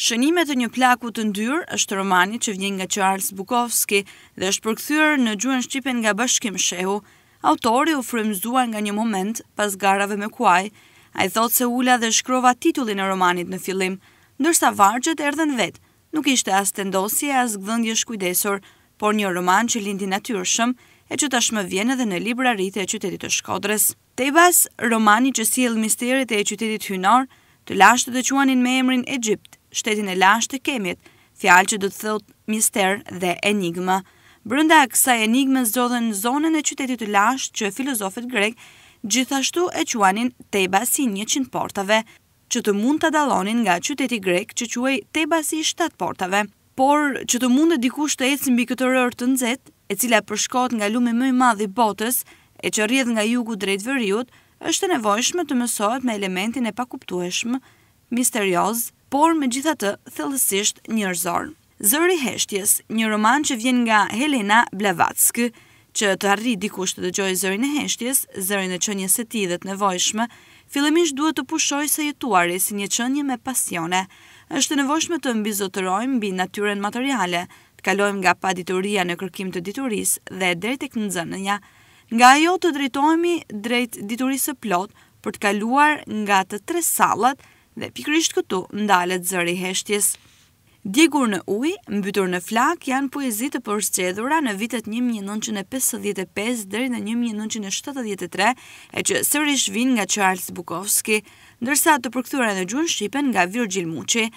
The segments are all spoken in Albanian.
Shënime të një plaku të ndyrë është romani që vjen nga Charles Bukowski dhe është përkthyer në gjuhën shqipe nga Bashkim Shehu. Autori u frëmzua nga një moment pas garave me kuaj. Ai thotë se ula dhe shkrova titullin e romanit në fillim, ndërsa vargjet erdhen vetë. Nuk ishte as tendosje as gdhendje shkujdesor, por një roman që lindi natyrshëm e që tashmë vjen edhe në librarit e qytetit të Shkodrës. Tebas, romani që sjell misterit e qytetit hynor, të lashtë të quanin me emrin Egjipt, shtetin e lashtë të kemit, fjalë që do të thot mister dhe enigma. Brënda kësa enigma zodhen zonën e qytetit të lashtë që filozofit grek gjithashtu e quanin Teba si një qinë portave, që të mund të dalonin nga qyteti grek që quaj Teba si shtatë portave. Por që të mund të dikush të ecë mbi këtë rërë të nxehtë, e cila përshkohet nga lumi më i madh i botës e që rrjedh nga jugu drejt veriut, është e nevojshme të mësohet me elementin e pakuptueshëm, misterioz por me gjitha të thellësisht njërzor. Zëri Heshtjes, një roman që vjen nga Helena Blavatsky, që të arri dikush të dëgjoj zërin e heshtjes, zërin e qënje se ti dhe të nevojshme, fillemish duhet të pushoj se jetuari si një qënje me pasione. është nevojshme të mbizotërojmë bi natyren materiale, të kalojmë nga pa dituria në kërkim të diturisë dhe drejt e këndzënënja, nga ajo të drejtojmi drejt diturisë plot për të kaluar nga të tre salat, dhe pikrisht këtu ndalet zëri heshtjes. Djegur në uj, mbytur në flak, janë poezit të përstredhura në vitet 1955 në 1973 e që sërish vin nga Charles Bukovski, ndërsa të përkëthura në gjunë Shqipen nga Virgil Muqi.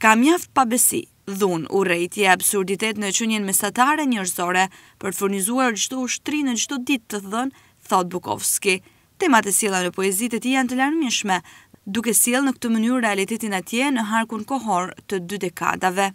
Ka mjaft pabesi, dhun, u rejtje, absurditet në që njën mesatare njërzore, për të furnizuar gjithu ushtri në gjithu dit të dhënë, thot Bukovski. Temat e sila në poezit e janë të lërmishme, duke sill në këtë mënyrë realitetin atje në harkun kohor të dy dekadave